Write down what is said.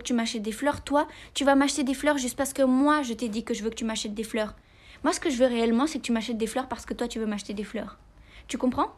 que tu m'achètes des fleurs, toi, tu vas m'acheter des fleurs juste parce que moi, je t'ai dit que je veux que tu m'achètes des fleurs. Moi, ce que je veux réellement, c'est que tu m'achètes des fleurs parce que toi, tu veux m'acheter des fleurs. Tu comprends